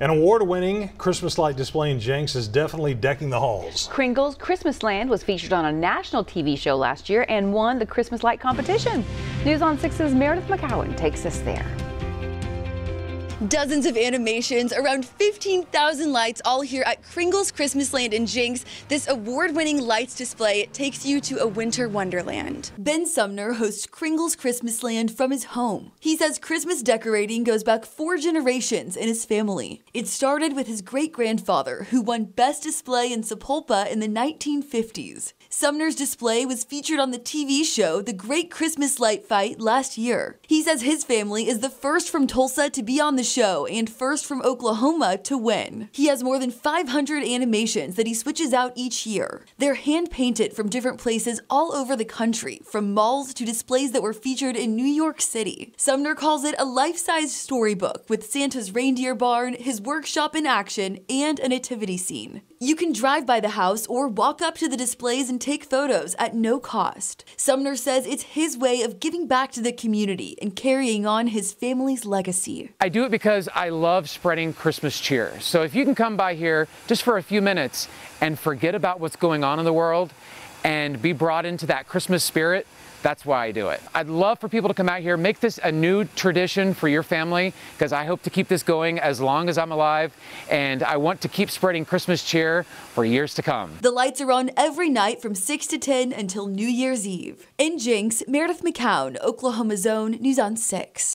An award-winning Christmas light display in Jenks is definitely decking the halls. Kringle's Christmas Land was featured on a national TV show last year and won the Christmas light competition. News on 6's Meredith McCowan takes us there. Dozens of animations, around 15,000 lights, all here at Kringle's Christmas Land in Jinx. This award-winning lights display takes you to a winter wonderland. Ben Sumner hosts Kringle's Christmas Land from his home. He says Christmas decorating goes back four generations in his family. It started with his great-grandfather, who won Best Display in Sepulpa in the 1950s. Sumner's display was featured on the TV show The Great Christmas Light Fight last year. He says his family is the first from Tulsa to be on the show show and first from Oklahoma to win. He has more than 500 animations that he switches out each year. They're hand painted from different places all over the country, from malls to displays that were featured in New York City. Sumner calls it a life sized storybook with Santa's reindeer barn, his workshop in action, and a nativity scene. You can drive by the house or walk up to the displays and take photos at no cost. Sumner says it's his way of giving back to the community and carrying on his family's legacy. I do it because I love spreading Christmas cheer. So if you can come by here just for a few minutes and forget about what's going on in the world and be brought into that Christmas spirit, that's why I do it. I'd love for people to come out here, make this a new tradition for your family, because I hope to keep this going as long as I'm alive, and I want to keep spreading Christmas cheer for years to come. The lights are on every night from 6 to 10 until New Year's Eve. In Jinx, Meredith McCown, Oklahoma Zone, News on 6.